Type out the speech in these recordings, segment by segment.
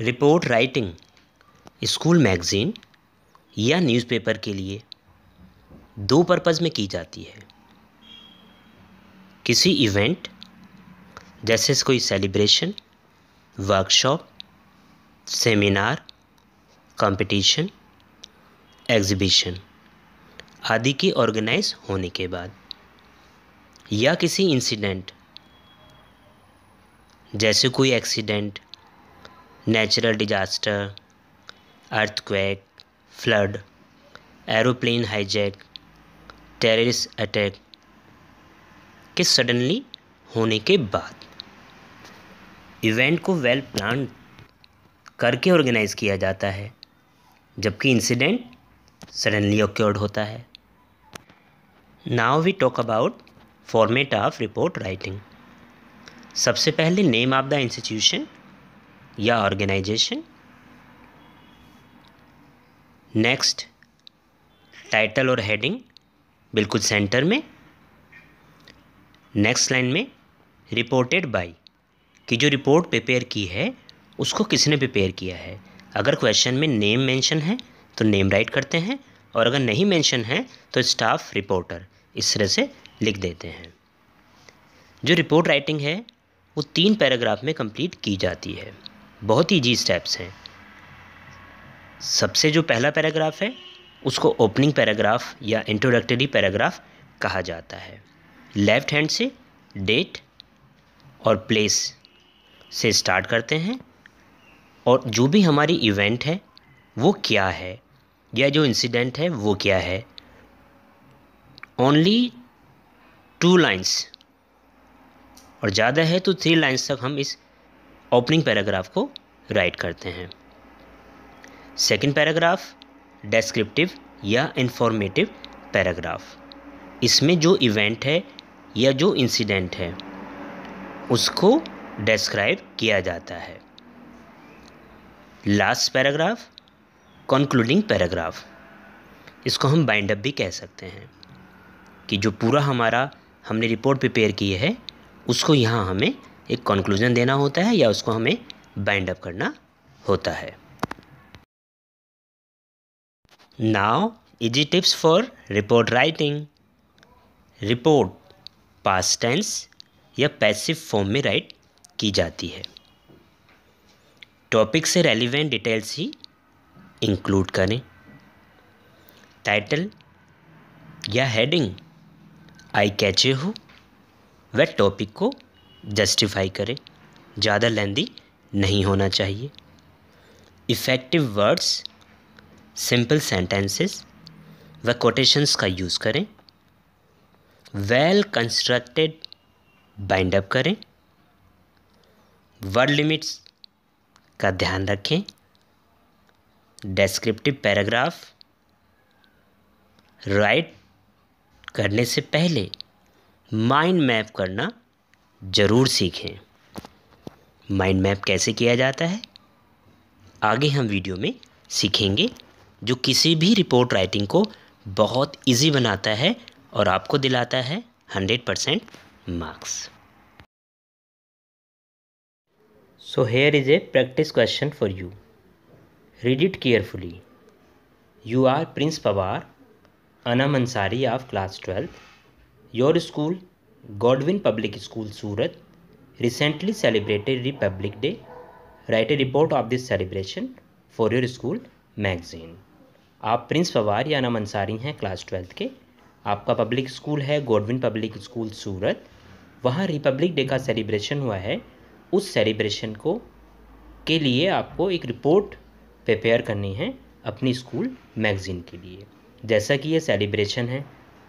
Report writing school magazine या newspaper के लिए दो पर्पज़ में की जाती है किसी इवेंट जैसे कोई celebration workshop seminar competition, exhibition आदि के ऑर्गेनाइज होने के बाद या किसी इंसिडेंट जैसे कोई accident natural disaster earthquake flood aeroplane hijack terrorist attack के सडनली होने के बाद इवेंट को वेल प्लान करके ऑर्गेनाइज किया जाता है जबकि इंसिडेंट सडनली ओक्योर्ड होता है now we talk about format of report writing सबसे पहले नेम ऑफ द इंस्टीट्यूशन या ऑर्गेनाइजेशन नेक्स्ट टाइटल और हेडिंग बिल्कुल सेंटर में नेक्स्ट लाइन में रिपोर्टेड बाय कि जो रिपोर्ट प्रिपेयर की है उसको किसने प्रिपेयर किया है अगर क्वेश्चन में नेम मेंशन है तो नेम राइट करते हैं और अगर नहीं मेंशन है तो स्टाफ रिपोर्टर इस तरह से लिख देते हैं जो रिपोर्ट राइटिंग है वो तीन पैराग्राफ में कंप्लीट की जाती है बहुत ही ईजी स्टेप्स हैं सबसे जो पहला पैराग्राफ है उसको ओपनिंग पैराग्राफ या इंट्रोडक्टरी पैराग्राफ कहा जाता है लेफ्ट हैंड से डेट और प्लेस से स्टार्ट करते हैं और जो भी हमारी इवेंट है वो क्या है या जो इंसिडेंट है वो क्या है ओनली टू लाइन्स और ज़्यादा है तो थ्री लाइन्स तक हम इस ओपनिंग पैराग्राफ को राइट करते हैं सेकंड पैराग्राफ डेस्क्रिप्टिव या इन्फॉर्मेटिव पैराग्राफ इसमें जो इवेंट है या जो इंसिडेंट है उसको डिस्क्राइब किया जाता है लास्ट पैराग्राफ कंक्लूडिंग पैराग्राफ इसको हम बाइंड अप भी कह सकते हैं कि जो पूरा हमारा हमने रिपोर्ट प्रिपेयर की है उसको यहाँ हमें एक कंक्लूजन देना होता है या उसको हमें बाइंड अप करना होता है now easy tips for report writing report past tense या पैसिव फॉर्म में राइट की जाती है टॉपिक से रेलिवेंट डिटेल्स ही इंक्लूड करें टाइटल या हेडिंग आई कैचे हो वह टॉपिक को जस्टिफाई करे ज़्यादा लेंदी नहीं होना चाहिए इफ़ेक्टिव वर्ड्स सिंपल सेंटेंसेस व कोटेशंस का यूज़ करें वेल कंस्ट्रक्टेड बाइंड अप करें वर्ड लिमिट्स का ध्यान रखें डेस्क्रिप्टिव पैराग्राफ राइट करने से पहले माइंड मैप करना ज़रूर सीखें माइंड मैप कैसे किया जाता है आगे हम वीडियो में सीखेंगे जो किसी भी रिपोर्ट राइटिंग को बहुत इजी बनाता है और आपको दिलाता है hundred percent marks so here is a practice question for you read it carefully you are Prince Pawar Anam Ansari of class twelfth your school Godwin Public School, Surat, recently celebrated Republic Day. Write a report of this celebration for your school magazine. आप Prince Pawar या नम अंसारी हैं class twelfth के आपका public school है Godwin Public School Surat वहाँ republic day का celebration हुआ है उस सेलिब्रेशन को के लिए आपको एक रिपोर्ट प्रिपेयर करनी है अपनी स्कूल मैगज़ीन के लिए जैसा कि यह सेलिब्रेशन है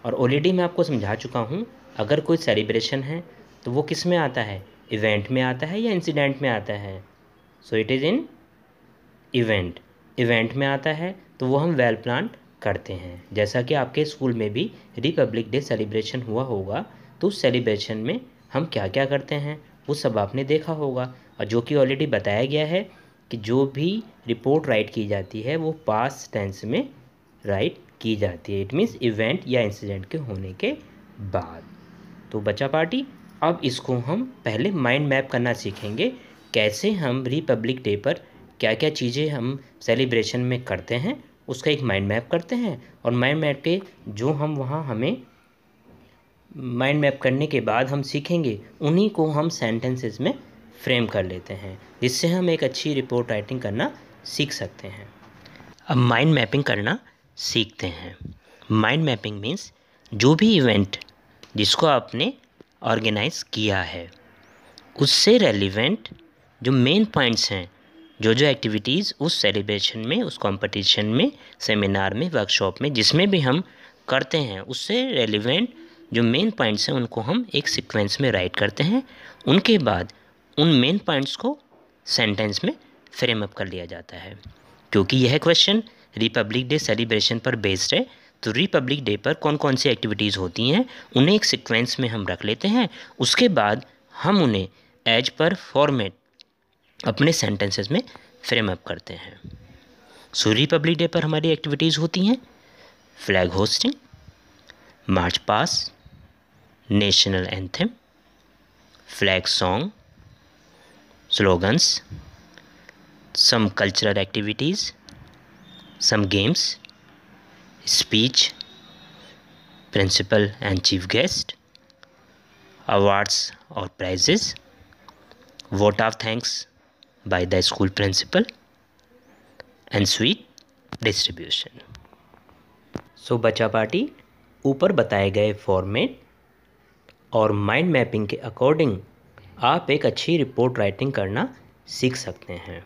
और ऑलरेडी मैं आपको समझा चुका हूँ अगर कोई सेलिब्रेशन है तो वो किस में आता है इवेंट में आता है या इंसिडेंट में आता है so it is in event event में आता है तो वो हम वेल प्लान करते हैं जैसा कि आपके स्कूल में भी रिपब्लिक डे सेलिब्रेशन हुआ होगा तो उस सेलिब्रेशन में हम क्या क्या करते हैं वो सब आपने देखा होगा और जो कि ऑलरेडी बताया गया है कि जो भी रिपोर्ट राइट की जाती है वो पास टेंस में राइट की जाती है इट मीन्स इवेंट या इंसिडेंट के होने के बाद तो बचा पार्टी अब इसको हम पहले माइंड मैप करना सीखेंगे कैसे हम रिपब्लिक डे पर क्या क्या चीज़ें हम सेलिब्रेशन में करते हैं उसका एक माइंड मैप करते हैं और माइंड मैप के जो हम वहाँ हमें माइंड मैप करने के बाद हम सीखेंगे उन्हीं को हम सेंटेंसेस में फ्रेम कर लेते हैं जिससे हम एक अच्छी रिपोर्ट राइटिंग करना सीख सकते हैं अब माइंड मैपिंग करना सीखते हैं माइंड मैपिंग मीन्स जो भी इवेंट जिसको आपने ऑर्गेनाइज किया है उससे रेलिवेंट जो मेन पॉइंट्स हैं जो जो एक्टिविटीज़ उस सेलिब्रेशन में उस कंपटीशन में सेमिनार में वर्कशॉप में जिसमें भी हम करते हैं उससे रेलिवेंट जो मेन पॉइंट्स हैं उनको हम एक सीक्वेंस में राइट करते हैं उनके बाद उन मेन पॉइंट्स को सेंटेंस में फ्रेम अप कर लिया जाता है क्योंकि यह क्वेश्चन रिपब्लिक डे सेलिब्रेशन पर बेस्ड है तो रिपब्लिक डे पर कौन कौन सी एक्टिविटीज़ होती हैं उन्हें एक सिक्वेंस में हम रख लेते हैं उसके बाद हम उन्हें एज पर फॉर्मेट अपने सेंटेंसेस में फ्रेम अप करते हैं सो रिपब्लिक डे पर हमारी एक्टिविटीज़ होती हैं flag hoisting march past national anthem flag song slogans some cultural activities some games, speech, principal and chief guest, awards or prizes, vote of thanks by the school principal, and sweet distribution. so bacha party ऊपर बताए गए format और mind mapping के according आप एक अच्छी report writing करना सीख सकते हैं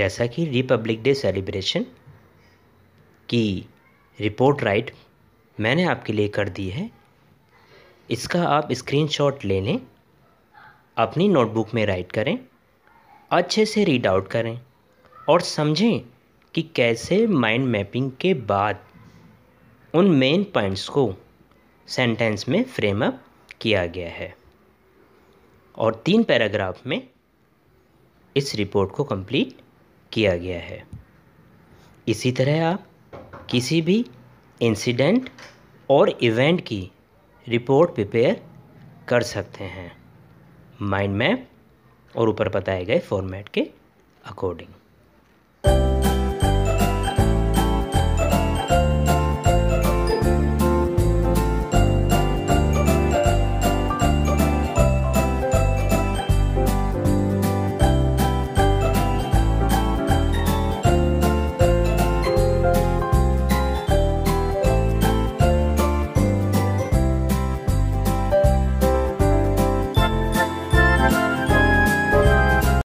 जैसा कि रिपब्लिक डे सेलिब्रेशन कि रिपोर्ट राइट मैंने आपके लिए कर दी है इसका आप स्क्रीनशॉट ले लें अपनी नोटबुक में राइट करें अच्छे से रीड आउट करें और समझें कि कैसे माइंड मैपिंग के बाद उन मेन पॉइंट्स को सेंटेंस में फ्रेम अप किया गया है और तीन पैराग्राफ में इस रिपोर्ट को कंप्लीट किया गया है इसी तरह आप किसी भी इंसिडेंट और इवेंट की रिपोर्ट प्रिपेयर कर सकते हैं माइंड मैप और ऊपर बताए गए फॉर्मेट के अकॉर्डिंग